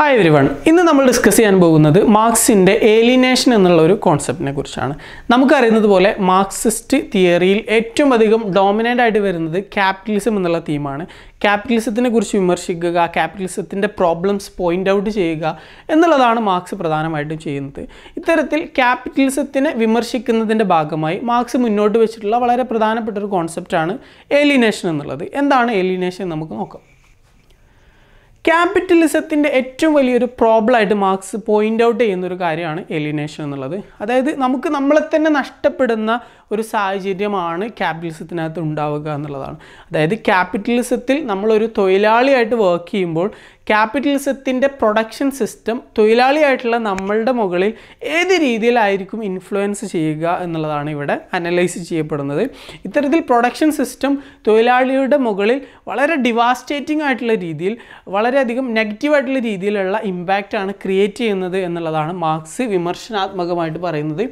hi every one ഇന്ന് നമ്മൾ discuss ചെയ്യാൻ പോകുന്നത് മാർക്സിൻ്റെ ഏലിനേഷൻ എന്നുള്ള ഒരു കോൺസെപ്റ്റിനെ കുറിച്ചാണ് നമുക്കറിയുന്നത് പോലെ മാർക്സിസ്റ്റ് തിയറിയിൽ ഏറ്റവും അധികം ഡോമിനൻ്റ് ആയിട്ട് വരുന്നത് ക്യാപിറ്റലിസം എന്നുള്ള തീമാണ് ക്യാപിറ്റലിസത്തിനെ കുറിച്ച് വിമർശിക്കുക ക്യാപിറ്റലിസത്തിൻ്റെ പ്രോബ്ലംസ് പോയിൻ്റ് ഔട്ട് ചെയ്യുക എന്നുള്ളതാണ് മാർക്സ് പ്രധാനമായിട്ടും ചെയ്യുന്നത് ഇത്തരത്തിൽ ക്യാപിറ്റലിസത്തിനെ വിമർശിക്കുന്നതിൻ്റെ ഭാഗമായി മാർക്സ് മുന്നോട്ട് വെച്ചിട്ടുള്ള വളരെ പ്രധാനപ്പെട്ട ഒരു കോൺസെപ്റ്റാണ് ഏലിനേഷൻ എന്നുള്ളത് എന്താണ് ഏലിനേഷൻ നമുക്ക് നോക്കാം ക്യാപിറ്റലിസത്തിൻ്റെ ഏറ്റവും വലിയൊരു പ്രോബ്ലമായിട്ട് മാർക്സ് പോയിൻ്റ് ഔട്ട് ചെയ്യുന്ന ഒരു കാര്യമാണ് എലിനേഷൻ എന്നുള്ളത് അതായത് നമുക്ക് നമ്മളെ തന്നെ നഷ്ടപ്പെടുന്ന ഒരു സാഹചര്യമാണ് ക്യാപിറ്റലിസത്തിനകത്ത് ഉണ്ടാവുക എന്നുള്ളതാണ് അതായത് ക്യാപിറ്റലിസത്തിൽ നമ്മളൊരു തൊഴിലാളിയായിട്ട് വർക്ക് ചെയ്യുമ്പോൾ ക്യാപിറ്റലിസത്തിൻ്റെ പ്രൊഡക്ഷൻ സിസ്റ്റം തൊഴിലാളിയായിട്ടുള്ള നമ്മളുടെ മുകളിൽ ഏത് രീതിയിലായിരിക്കും ഇൻഫ്ലുവൻസ് ചെയ്യുക എന്നുള്ളതാണ് ഇവിടെ അനലൈസ് ചെയ്യപ്പെടുന്നത് ഇത്തരത്തിൽ പ്രൊഡക്ഷൻ സിസ്റ്റം തൊഴിലാളിയുടെ മുകളിൽ വളരെ ഡിവാസ്റ്റേറ്റിംഗ് ആയിട്ടുള്ള രീതിയിൽ വളരെയധികം നെഗറ്റീവായിട്ടുള്ള രീതിയിലുള്ള ഇമ്പാക്റ്റാണ് ക്രിയേറ്റ് ചെയ്യുന്നത് എന്നുള്ളതാണ് മാർക്സ് വിമർശനാത്മകമായിട്ട് പറയുന്നത്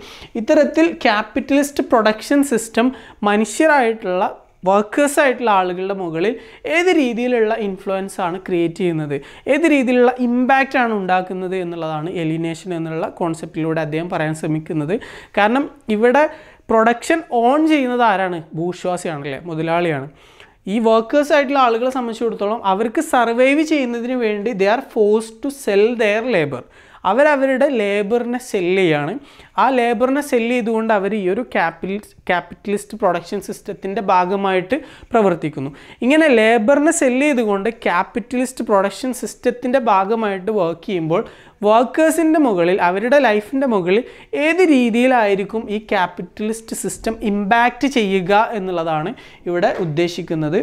ഇത്തരത്തിൽ ക്യാപിറ്റലിസ്റ്റ് പ്രൊഡക്ഷൻ സിസ്റ്റം മനുഷ്യരായിട്ടുള്ള വർക്കേഴ്സ് ആയിട്ടുള്ള ആളുകളുടെ മുകളിൽ ഏത് രീതിയിലുള്ള ഇൻഫ്ലുവൻസ് ആണ് ക്രിയേറ്റ് ചെയ്യുന്നത് ഏത് രീതിയിലുള്ള ഇമ്പാക്റ്റ് ആണ് ഉണ്ടാക്കുന്നത് എന്നുള്ളതാണ് എലിനേഷൻ എന്നുള്ള കോൺസെപ്റ്റിലൂടെ അദ്ദേഹം പറയാൻ ശ്രമിക്കുന്നത് കാരണം ഇവിടെ പ്രൊഡക്ഷൻ ഓൺ ചെയ്യുന്നത് ആരാണ് ഭൂശ്വാസിയാണല്ലേ മുതലാളിയാണ് ഈ വർക്കേഴ്സ് ആയിട്ടുള്ള ആളുകളെ സംബന്ധിച്ചിടത്തോളം അവർക്ക് സർവൈവ് ചെയ്യുന്നതിന് വേണ്ടി they are forced to sell their labour അവരവരുടെ ലേബറിനെ സെല്ല് ചെയ്യാണ് ആ ലേബറിനെ സെല്ല് ചെയ്തുകൊണ്ട് അവർ ഈ ഒരു ക്യാപിറ്റൽ ക്യാപിറ്റലിസ്റ്റ് പ്രൊഡക്ഷൻ സിസ്റ്റത്തിൻ്റെ ഭാഗമായിട്ട് പ്രവർത്തിക്കുന്നു ഇങ്ങനെ ലേബറിനെ സെല്ല് ചെയ്തുകൊണ്ട് ക്യാപിറ്റലിസ്റ്റ് പ്രൊഡക്ഷൻ സിസ്റ്റത്തിൻ്റെ ഭാഗമായിട്ട് വർക്ക് ചെയ്യുമ്പോൾ വർക്കേഴ്സിൻ്റെ മുകളിൽ അവരുടെ ലൈഫിൻ്റെ മുകളിൽ ഏത് രീതിയിലായിരിക്കും ഈ ക്യാപിറ്റലിസ്റ്റ് സിസ്റ്റം ഇമ്പാക്റ്റ് ചെയ്യുക എന്നുള്ളതാണ് ഇവിടെ ഉദ്ദേശിക്കുന്നത്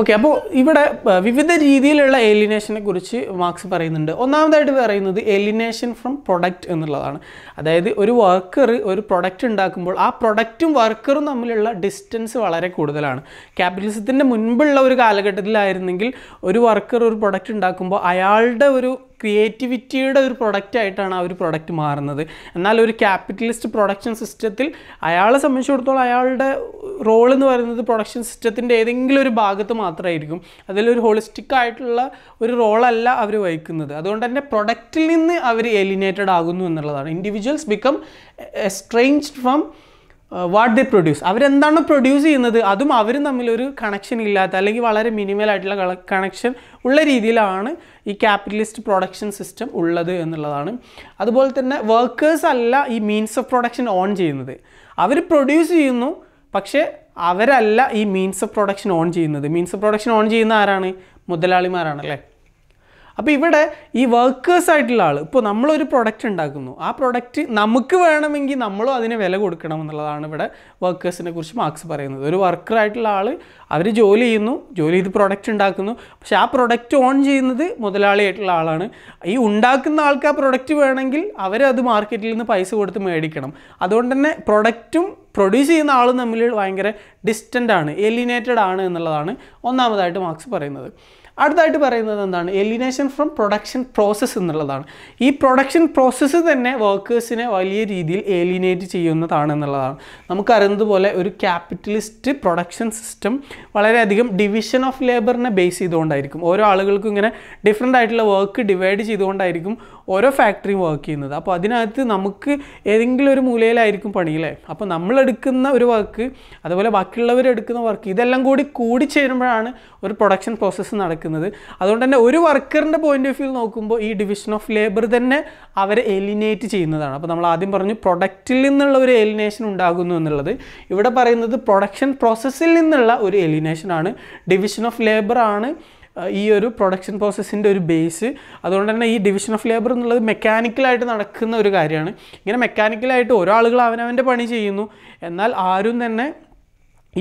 ഓക്കെ അപ്പോൾ ഇവിടെ വിവിധ രീതിയിലുള്ള എലിനേഷനെ കുറിച്ച് മാർക്സ് പറയുന്നുണ്ട് ഒന്നാമതായിട്ട് പറയുന്നത് എലിനേഷൻ ഫ്രം പ്രൊഡക്റ്റ് എന്നുള്ളതാണ് അതായത് ഒരു വർക്കർ ഒരു പ്രൊഡക്റ്റ് ഉണ്ടാക്കുമ്പോൾ ആ പ്രൊഡക്റ്റും വർക്കറും തമ്മിലുള്ള ഡിസ്റ്റൻസ് വളരെ കൂടുതലാണ് ക്യാപിറ്റലിസത്തിൻ്റെ മുൻപുള്ള ഒരു കാലഘട്ടത്തിലായിരുന്നെങ്കിൽ ഒരു വർക്കർ ഒരു പ്രൊഡക്റ്റ് ഉണ്ടാക്കുമ്പോൾ അയാളുടെ ഒരു ക്രിയേറ്റിവിറ്റിയുടെ ഒരു പ്രൊഡക്റ്റ് ആയിട്ടാണ് ആ ഒരു പ്രൊഡക്റ്റ് മാറുന്നത് എന്നാൽ ഒരു ക്യാപിറ്റലിസ്റ്റ് പ്രൊഡക്ഷൻ സിസ്റ്റത്തിൽ അയാളെ സംബന്ധിച്ചിടത്തോളം അയാളുടെ റോൾ എന്ന് പറയുന്നത് പ്രൊഡക്ഷൻ സിസ്റ്റത്തിൻ്റെ ഏതെങ്കിലും ഒരു ഭാഗത്ത് മാത്രമായിരിക്കും അതിലൊരു ഹോളിസ്റ്റിക് ആയിട്ടുള്ള ഒരു റോളല്ല അവർ വഹിക്കുന്നത് അതുകൊണ്ട് തന്നെ പ്രൊഡക്റ്റിൽ നിന്ന് അവർ എലിനേറ്റഡ് ആകുന്നു എന്നുള്ളതാണ് individuals become estranged from what they produce അവരെന്താണ് പ്രൊഡ്യൂസ് ചെയ്യുന്നത് അതും അവരും തമ്മിലൊരു കണക്ഷൻ ഇല്ലാത്ത അല്ലെങ്കിൽ വളരെ മിനിമൽ ആയിട്ടുള്ള കണക്ഷൻ ഉള്ള രീതിയിലാണ് ഈ ക്യാപിറ്റലിസ്റ്റ് പ്രൊഡക്ഷൻ സിസ്റ്റം ഉള്ളത് എന്നുള്ളതാണ് അതുപോലെ തന്നെ വർക്കേഴ്സ് അല്ല ഈ മീൻസ് ഓഫ് പ്രൊഡക്ഷൻ ഓൺ ചെയ്യുന്നത് അവർ പ്രൊഡ്യൂസ് ചെയ്യുന്നു പക്ഷേ അവരല്ല ഈ മീൻസ് ഓഫ് പ്രൊഡക്ഷൻ ഓൺ ചെയ്യുന്നത് മീൻസ് ഓഫ് പ്രൊഡക്ഷൻ ഓൺ ചെയ്യുന്ന ആരാണ് മുതലാളിമാരാണ് അല്ലേ അപ്പോൾ ഇവിടെ ഈ വർക്കേഴ്സ് ആയിട്ടുള്ള ആൾ ഇപ്പോൾ നമ്മളൊരു പ്രൊഡക്റ്റ് ഉണ്ടാക്കുന്നു ആ പ്രൊഡക്റ്റ് നമുക്ക് വേണമെങ്കിൽ നമ്മളും അതിന് വില കൊടുക്കണം എന്നുള്ളതാണ് ഇവിടെ വർക്കേഴ്സിനെ കുറിച്ച് മാർക്സ് പറയുന്നത് ഒരു വർക്കർ ആയിട്ടുള്ള ആൾ അവർ ജോലി ചെയ്യുന്നു ജോലി ചെയ്ത് പ്രൊഡക്റ്റ് ഉണ്ടാക്കുന്നു പക്ഷേ ആ പ്രൊഡക്റ്റ് ഓൺ ചെയ്യുന്നത് മുതലാളിയായിട്ടുള്ള ആളാണ് ഈ ഉണ്ടാക്കുന്ന ആൾക്ക് ആ പ്രൊഡക്റ്റ് വേണമെങ്കിൽ അവരത് മാർക്കറ്റിൽ നിന്ന് പൈസ കൊടുത്ത് മേടിക്കണം അതുകൊണ്ട് തന്നെ പ്രൊഡക്റ്റും പ്രൊഡ്യൂസ് ചെയ്യുന്ന ആളും തമ്മിൽ ഭയങ്കര ഡിസ്റ്റൻ്റ് ആണ് എലിനേറ്റഡ് ആണ് എന്നുള്ളതാണ് ഒന്നാമതായിട്ട് മാർക്സ് പറയുന്നത് അടുത്തായിട്ട് പറയുന്നത് എന്താണ് എലിനേഷൻ ഫ്രം പ്രൊഡക്ഷൻ പ്രോസസ്സ് എന്നുള്ളതാണ് ഈ പ്രൊഡക്ഷൻ പ്രോസസ്സ് തന്നെ വർക്കേഴ്സിനെ വലിയ രീതിയിൽ എലിനേറ്റ് ചെയ്യുന്നതാണ് എന്നുള്ളതാണ് നമുക്കറിയുന്നതുപോലെ ഒരു ക്യാപിറ്റലിസ്റ്റ് പ്രൊഡക്ഷൻ സിസ്റ്റം വളരെയധികം ഡിവിഷൻ ഓഫ് ലേബറിനെ ബേസ് ചെയ്തുകൊണ്ടായിരിക്കും ഓരോ ആളുകൾക്കും ഇങ്ങനെ ഡിഫറെൻ്റ് ആയിട്ടുള്ള വർക്ക് ഡിവൈഡ് ചെയ്തുകൊണ്ടായിരിക്കും ഓരോ ഫാക്ടറിയും വർക്ക് ചെയ്യുന്നത് അപ്പോൾ അതിനകത്ത് നമുക്ക് ഏതെങ്കിലും ഒരു മൂലയിലായിരിക്കും പണിയില്ലേ അപ്പോൾ നമ്മൾ എടുക്കുന്ന ഒരു വർക്ക് അതുപോലെ ബാക്കിയുള്ളവർ എടുക്കുന്ന വർക്ക് ഇതെല്ലാം കൂടി കൂടി ചേരുമ്പോഴാണ് ഒരു പ്രൊഡക്ഷൻ പ്രോസസ്സ് നടക്കുന്നത് അതുകൊണ്ട് തന്നെ ഒരു വർക്കറിൻ്റെ പോയിന്റ് ഓഫ് വ്യൂ നോക്കുമ്പോൾ ഈ ഡിവിഷൻ ഓഫ് ലേബർ തന്നെ അവരെ എലിനേറ്റ് ചെയ്യുന്നതാണ് അപ്പോൾ നമ്മൾ ആദ്യം പറഞ്ഞു പ്രൊഡക്റ്റിൽ നിന്നുള്ള ഒരു എലിനേഷൻ ഉണ്ടാകുന്നു എന്നുള്ളത് ഇവിടെ പറയുന്നത് പ്രൊഡക്ഷൻ പ്രോസസ്സിൽ നിന്നുള്ള ഒരു എലിനേഷനാണ് ഡിവിഷൻ ഓഫ് ലേബർ ആണ് ഈ ഒരു പ്രൊഡക്ഷൻ പ്രോസസ്സിൻ്റെ ഒരു ബേസ് അതുകൊണ്ട് തന്നെ ഈ ഡിവിഷൻ ഓഫ് ലേബർ എന്നുള്ളത് മെക്കാനിക്കലായിട്ട് നടക്കുന്ന ഒരു കാര്യമാണ് ഇങ്ങനെ മെക്കാനിക്കലായിട്ട് ഓരോ ആളുകൾ അവനവൻ്റെ പണി ചെയ്യുന്നു എന്നാൽ ആരും തന്നെ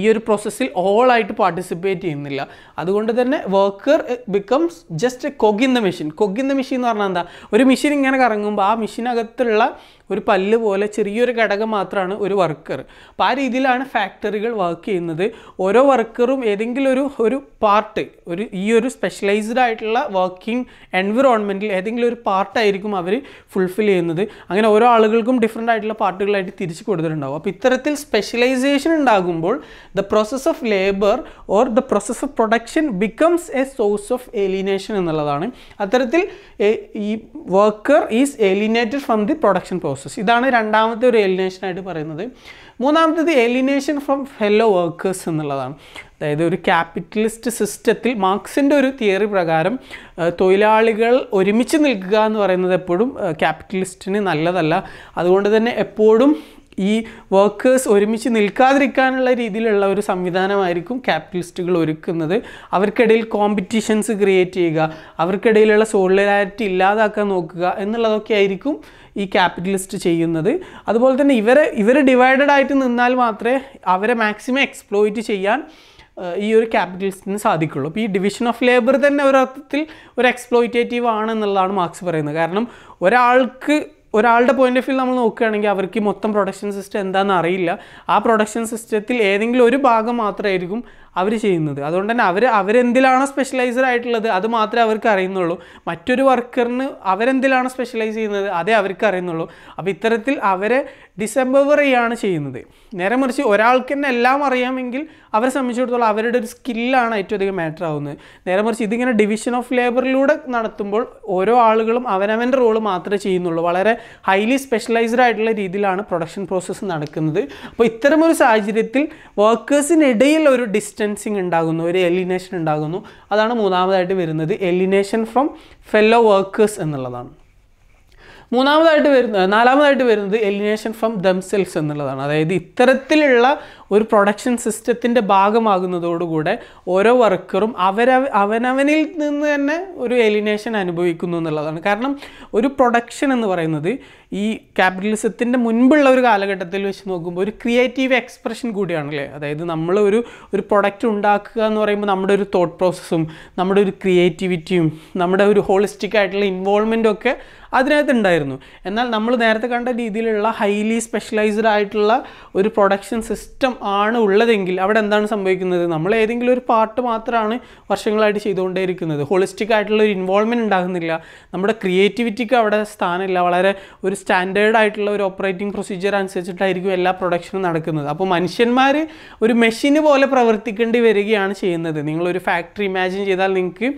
ഈ ഒരു പ്രോസസ്സിൽ ഓളായിട്ട് പാർട്ടിസിപ്പേറ്റ് ചെയ്യുന്നില്ല അതുകൊണ്ട് തന്നെ worker becomes just cog the machine cog the machine എന്ന് പറഞ്ഞാൽ എന്താ ഒരു മെഷീൻ ഇങ്ങനെ കറങ്ങുമ്പോൾ ആ മെഷീനകത്തുള്ള ഒരു പല്ല് പോലെ ചെറിയൊരു ഘടകം മാത്രമാണ് ഒരു വർക്കർ അപ്പോൾ ആ രീതിയിലാണ് ഫാക്ടറികൾ വർക്ക് ചെയ്യുന്നത് ഓരോ വർക്കറും ഏതെങ്കിലും ഒരു ഒരു പാർട്ട് ഒരു ഈ ഒരു സ്പെഷ്യലൈസ്ഡ് ആയിട്ടുള്ള വർക്കിംഗ് എൻവിറോൺമെൻറ്റിൽ ഏതെങ്കിലും ഒരു പാർട്ടായിരിക്കും അവർ ഫുൾഫിൽ ചെയ്യുന്നത് അങ്ങനെ ഓരോ ആളുകൾക്കും ഡിഫറെൻ്റ് ആയിട്ടുള്ള പാർട്ടുകളായിട്ട് തിരിച്ചു കൊടുത്തിട്ടുണ്ടാവും അപ്പോൾ ഇത്തരത്തിൽ സ്പെഷ്യലൈസേഷൻ ഉണ്ടാകുമ്പോൾ the process of labour or the process of production becomes a source of alienation എന്നുള്ളതാണ് അത്തരത്തിൽ ഈ worker is alienated from the production process ഇതാണ് രണ്ടാമത്തെ ഒരു എലിനേഷൻ ആയിട്ട് പറയുന്നത് മൂന്നാമത്തേത് എലിനേഷൻ ഫ്രം ഫെല്ലോ വർക്കേഴ്സ് എന്നുള്ളതാണ് അതായത് ഒരു ക്യാപിറ്റലിസ്റ്റ് സിസ്റ്റത്തിൽ മാർക്സിൻ്റെ ഒരു തിയറി പ്രകാരം തൊഴിലാളികൾ ഒരുമിച്ച് നിൽക്കുക എന്ന് പറയുന്നത് എപ്പോഴും ക്യാപിറ്റലിസ്റ്റിന് നല്ലതല്ല അതുകൊണ്ട് തന്നെ എപ്പോഴും ഈ വർക്കേഴ്സ് ഒരുമിച്ച് നിൽക്കാതിരിക്കാനുള്ള രീതിയിലുള്ള ഒരു സംവിധാനമായിരിക്കും ക്യാപിറ്റലിസ്റ്റുകൾ ഒരുക്കുന്നത് അവർക്കിടയിൽ കോമ്പറ്റീഷൻസ് ക്രിയേറ്റ് ചെയ്യുക അവർക്കിടയിലുള്ള സോളിഡാരിറ്റി ഇല്ലാതാക്കാൻ നോക്കുക എന്നുള്ളതൊക്കെ ആയിരിക്കും ഈ ക്യാപിറ്റലിസ്റ്റ് ചെയ്യുന്നത് അതുപോലെ തന്നെ ഇവരെ ഇവർ ഡിവൈഡഡ് ആയിട്ട് നിന്നാൽ മാത്രമേ അവരെ മാക്സിമം എക്സ്പ്ലോയിറ്റ് ചെയ്യാൻ ഈ ഒരു ക്യാപിറ്റലിസ്റ്റിന് സാധിക്കുള്ളൂ അപ്പോൾ ഈ ഡിവിഷൻ ഓഫ് ലേബർ തന്നെ ഒരർത്ഥത്തിൽ ഒരു എക്സ്പ്ലോയിറ്റേറ്റീവ് ആണെന്നുള്ളതാണ് മാർക്സ് പറയുന്നത് കാരണം ഒരാൾക്ക് ഒരാളുടെ പോയിന്റ് ഓഫ് വ്യൂ നമ്മൾ നോക്കുകയാണെങ്കിൽ അവർക്ക് മൊത്തം പ്രൊഡക്ഷൻ സിസ്റ്റം എന്താണെന്ന് അറിയില്ല ആ പ്രൊഡക്ഷൻ സിസ്റ്റത്തിൽ ഏതെങ്കിലും ഒരു ഭാഗം മാത്രമായിരിക്കും അവർ ചെയ്യുന്നത് അതുകൊണ്ട് തന്നെ അവർ അവരെന്തിലാണ് സ്പെഷ്യലൈസ്ഡ് ആയിട്ടുള്ളത് അത് മാത്രമേ അവർക്ക് അറിയുന്നുള്ളൂ മറ്റൊരു വർക്കറിന് അവരെന്തിലാണ് സ്പെഷ്യലൈസ് ചെയ്യുന്നത് അതേ അവർക്ക് അറിയുന്നുള്ളൂ അപ്പോൾ ഇത്തരത്തിൽ അവരെ ഡിസംബവർ ചെയ്യാണ് ചെയ്യുന്നത് നേരെ മറിച്ച് ഒരാൾക്ക് തന്നെ എല്ലാം അറിയാമെങ്കിൽ അവരെ സംബന്ധിച്ചിടത്തോളം അവരുടെ ഒരു സ്കില്ലാണ് ഏറ്റവും അധികം മാറ്റർ ആവുന്നത് നേരെ മറിച്ച് ഇതിങ്ങനെ ഡിവിഷൻ ഓഫ് ലേബറിലൂടെ നടത്തുമ്പോൾ ഓരോ ആളുകളും അവനവൻ്റെ റോൾ മാത്രമേ ചെയ്യുന്നുള്ളൂ വളരെ ഹൈലി സ്പെഷ്യലൈസ്ഡ് ആയിട്ടുള്ള രീതിയിലാണ് പ്രൊഡക്ഷൻ പ്രോസസ്സ് നടക്കുന്നത് അപ്പോൾ ഇത്തരമൊരു സാഹചര്യത്തിൽ വർക്കേഴ്സിനിടയിൽ ഒരു ഡിസ്റ്റൻസ് ഡിസ്റ്റൻസിങ് ഉണ്ടാകുന്നു ഒരു എലിനേഷൻ ഉണ്ടാകുന്നു അതാണ് മൂന്നാമതായിട്ട് വരുന്നത് എലിനേഷൻ ഫ്രം ഫെല്ലോ വർക്കേഴ്സ് എന്നുള്ളതാണ് മൂന്നാമതായിട്ട് വരുന്ന നാലാമതായിട്ട് വരുന്നത് എലിനേഷൻ ഫ്രം ദംസെൽസ് എന്നുള്ളതാണ് അതായത് ഇത്തരത്തിലുള്ള ഒരു പ്രൊഡക്ഷൻ സിസ്റ്റത്തിൻ്റെ ഭാഗമാകുന്നതോടുകൂടെ ഓരോ വർക്കറും അവരവ അവനവനിൽ നിന്ന് തന്നെ ഒരു എലിനേഷൻ അനുഭവിക്കുന്നു എന്നുള്ളതാണ് കാരണം ഒരു പ്രൊഡക്ഷൻ എന്ന് പറയുന്നത് ഈ ക്യാപിറ്റലിസത്തിൻ്റെ മുൻപുള്ള ഒരു കാലഘട്ടത്തിൽ വെച്ച് നോക്കുമ്പോൾ ഒരു ക്രിയേറ്റീവ് എക്സ്പ്രഷൻ കൂടിയാണല്ലേ അതായത് നമ്മൾ ഒരു ഒരു പ്രൊഡക്റ്റ് ഉണ്ടാക്കുക എന്ന് പറയുമ്പോൾ നമ്മുടെ ഒരു തോട്ട് പ്രോസസ്സും നമ്മുടെ ഒരു ക്രിയേറ്റിവിറ്റിയും നമ്മുടെ ഒരു ഹോളിസ്റ്റിക് ആയിട്ടുള്ള ഇൻവോൾവ്മെൻറ്റും ഒക്കെ അതിനകത്ത് ഉണ്ടായിരുന്നു എന്നാൽ നമ്മൾ നേരത്തെ കണ്ട രീതിയിലുള്ള ഹൈലി സ്പെഷ്യലൈസ്ഡ് ആയിട്ടുള്ള ഒരു പ്രൊഡക്ഷൻ സിസ്റ്റം ആണ് ഉള്ളതെങ്കിൽ അവിടെ എന്താണ് സംഭവിക്കുന്നത് നമ്മൾ ഏതെങ്കിലും ഒരു പാർട്ട് മാത്രമാണ് വർഷങ്ങളായിട്ട് ചെയ്തുകൊണ്ടേയിരിക്കുന്നത് ഹോളിസ്റ്റിക് ആയിട്ടുള്ള ഒരു ഇൻവോൾവ്മെൻറ്റ് ഉണ്ടാകുന്നില്ല നമ്മുടെ ക്രിയേറ്റിവിറ്റിക്ക് അവിടെ സ്ഥാനമില്ല വളരെ ഒരു സ്റ്റാൻഡേർഡ് ആയിട്ടുള്ള ഒരു ഓപ്പറേറ്റിംഗ് പ്രൊസീജിയർ അനുസരിച്ചിട്ടായിരിക്കും എല്ലാ പ്രൊഡക്ഷനും നടക്കുന്നത് അപ്പോൾ മനുഷ്യന്മാർ ഒരു മെഷീന് പോലെ പ്രവർത്തിക്കേണ്ടി വരികയാണ് ചെയ്യുന്നത് നിങ്ങളൊരു ഫാക്ടറി ഇമാജിൻ ചെയ്താൽ നിങ്ങൾക്ക്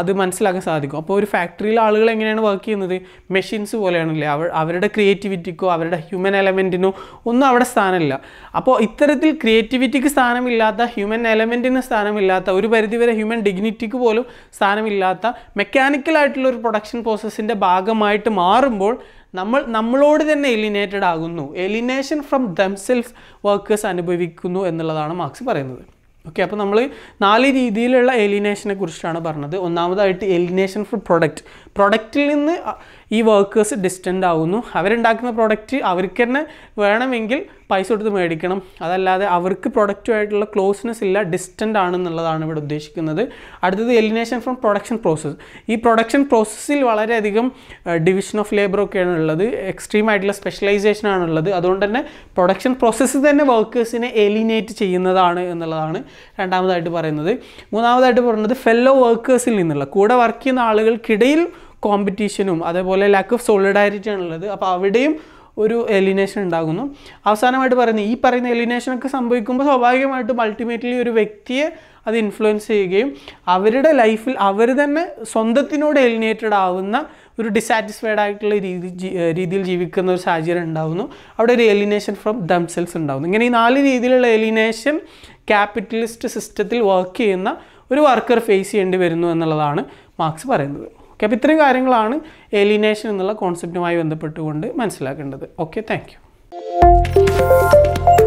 അത് മനസ്സിലാക്കാൻ സാധിക്കും അപ്പോൾ ഒരു ഫാക്ടറിയിൽ ആളുകൾ എങ്ങനെയാണ് വർക്ക് ചെയ്യുന്നത് മെഷീൻസ് പോലെയാണല്ലേ അവ അവരുടെ ക്രിയേറ്റിവിറ്റിക്കോ അവരുടെ ഹ്യൂമൻ എലമെൻറ്റിനോ ഒന്നും അവിടെ സ്ഥാനമില്ല അപ്പോൾ ഇത്തരത്തിൽ ക്രിയേറ്റിവിറ്റിക്ക് സ്ഥാനമില്ലാത്ത ഹ്യൂമൻ എലമെൻറ്റിന് സ്ഥാനമില്ലാത്ത ഒരു പരിധിവരെ ഹ്യൂമൻ ഡിഗ്നിറ്റിക്ക് പോലും സ്ഥാനമില്ലാത്ത മെക്കാനിക്കലായിട്ടുള്ള ഒരു പ്രൊഡക്ഷൻ പ്രോസസ്സിൻ്റെ ഭാഗമായിട്ട് മാറുമ്പോൾ നമ്മൾ നമ്മളോട് തന്നെ എലിനേറ്റഡ് ആകുന്നു എലിനേഷൻ ഫ്രം ദംസെൽഫ് വർക്കേഴ്സ് അനുഭവിക്കുന്നു എന്നുള്ളതാണ് മാർക്സ് പറയുന്നത് ഓക്കെ അപ്പോൾ നമ്മൾ നാല് രീതിയിലുള്ള എലിനേഷനെ കുറിച്ചാണ് പറഞ്ഞത് ഒന്നാമതായിട്ട് എലിനേഷൻ ഫ്രം പ്രൊഡക്റ്റ് പ്രൊഡക്റ്റിൽ നിന്ന് ഈ വർക്കേഴ്സ് ഡിസ്റ്റൻ്റ് ആവുന്നു അവരുണ്ടാക്കുന്ന പ്രൊഡക്റ്റ് അവർക്ക് തന്നെ വേണമെങ്കിൽ പൈസ കൊടുത്ത് മേടിക്കണം അതല്ലാതെ അവർക്ക് പ്രൊഡക്റ്റുമായിട്ടുള്ള ക്ലോസ്നെസ് ഇല്ല ഡിസ്റ്റൻ്റ് ആണെന്നുള്ളതാണ് ഇവിടെ ഉദ്ദേശിക്കുന്നത് അടുത്തത് എലിനേഷൻ ഫ്രം പ്രൊഡക്ഷൻ പ്രോസസ്സ് ഈ പ്രൊഡക്ഷൻ പ്രോസസ്സിൽ വളരെയധികം ഡിവിഷൻ ഓഫ് ലേബറൊക്കെയാണ് ഉള്ളത് എക്സ്ട്രീം ആയിട്ടുള്ള സ്പെഷ്യലൈസേഷൻ ആണുള്ളത് അതുകൊണ്ട് തന്നെ പ്രൊഡക്ഷൻ പ്രോസസ്സ് തന്നെ വർക്കേഴ്സിനെ എലിനേറ്റ് ചെയ്യുന്നതാണ് എന്നുള്ളതാണ് രണ്ടാമതായിട്ട് പറയുന്നത് മൂന്നാമതായിട്ട് പറയുന്നത് ഫെല്ലോ വർക്കേഴ്സിൽ നിന്നുള്ള കൂടെ വർക്ക് ചെയ്യുന്ന ആളുകൾക്കിടയിൽ കോമ്പറ്റീഷനും അതേപോലെ ലാക്ക് ഓഫ് സോളിഡാരിറ്റി ആണുള്ളത് അപ്പോൾ അവിടെയും ഒരു എലിനേഷൻ ഉണ്ടാകുന്നു അവസാനമായിട്ട് പറയുന്നത് ഈ പറയുന്ന എലിനേഷനൊക്കെ സംഭവിക്കുമ്പോൾ സ്വാഭാവികമായിട്ടും അൾട്ടിമേറ്റ്ലി ഒരു വ്യക്തിയെ അത് ഇൻഫ്ലുവൻസ് ചെയ്യുകയും അവരുടെ ലൈഫിൽ അവർ തന്നെ സ്വന്തത്തിനോട് എലിനേറ്റഡ് ആവുന്ന ഒരു ഡിസാറ്റിസ്ഫൈഡ് ആയിട്ടുള്ള രീതി രീതിയിൽ ജീവിക്കുന്ന ഒരു സാഹചര്യം ഉണ്ടാകുന്നു അവിടെ ഒരു എലിനേഷൻ ഫ്രം ദംസെൽസ് ഉണ്ടാകുന്നു ഇങ്ങനെ ഈ നാല് രീതിയിലുള്ള എലിനേഷൻ ക്യാപിറ്റലിസ്റ്റ് സിസ്റ്റത്തിൽ വർക്ക് ചെയ്യുന്ന ഒരു വർക്കർ ഫേസ് ചെയ്യേണ്ടി വരുന്നു എന്നുള്ളതാണ് മാർക്സ് പറയുന്നത് ഓക്കെ അപ്പോൾ ഇത്രയും കാര്യങ്ങളാണ് എലിനേഷൻ എന്നുള്ള കോൺസെപ്റ്റുമായി ബന്ധപ്പെട്ടുകൊണ്ട് മനസ്സിലാക്കേണ്ടത് ഓക്കെ താങ്ക് യു